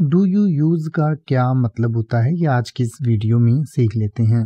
do you use का क्या मतलब होता है ये आज की इस वीडियो में सीख लेते हैं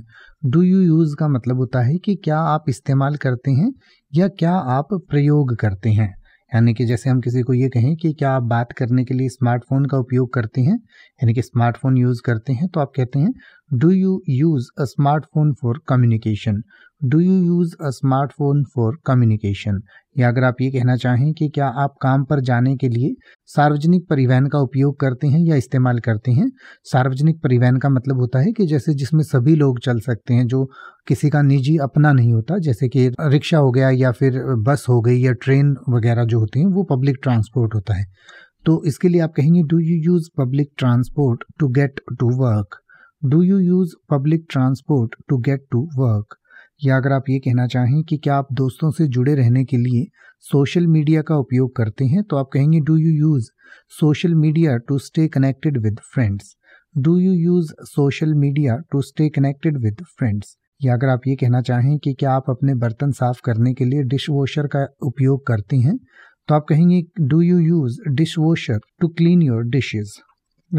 डू यू यूज़ का मतलब होता है कि क्या आप इस्तेमाल करते हैं या क्या आप प्रयोग करते हैं यानी कि जैसे हम किसी को ये कहें कि क्या आप बात करने के लिए स्मार्टफोन का उपयोग करते हैं यानी कि स्मार्टफोन यूज़ करते हैं तो आप कहते हैं do you use a smartphone for communication do you use a smartphone for communication या अगर आप ये कहना चाहें कि क्या आप काम पर जाने के लिए सार्वजनिक परिवहन का उपयोग करते हैं या इस्तेमाल करते हैं सार्वजनिक परिवहन का मतलब होता है कि जैसे जिसमें सभी लोग चल सकते हैं जो किसी का निजी अपना नहीं होता जैसे कि रिक्शा हो गया या फिर बस हो गई या ट्रेन वगैरह जो होती हैं वो पब्लिक ट्रांसपोर्ट होता है तो इसके लिए आप कहेंगे do you use public transport to get to work do you use public transport to get to work या अगर आप ये कहना चाहें कि क्या आप दोस्तों से जुड़े रहने के लिए सोशल मीडिया का उपयोग करते हैं तो आप कहेंगे do you use social media to stay connected with friends do you use social media to stay connected with friends या अगर आप ये कहना चाहें कि क्या आप अपने बर्तन साफ करने के लिए डिश वॉशर का उपयोग करते हैं तो आप कहेंगे do you use dish washer to clean your dishes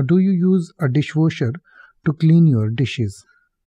do you use a dish washer to clean your dishes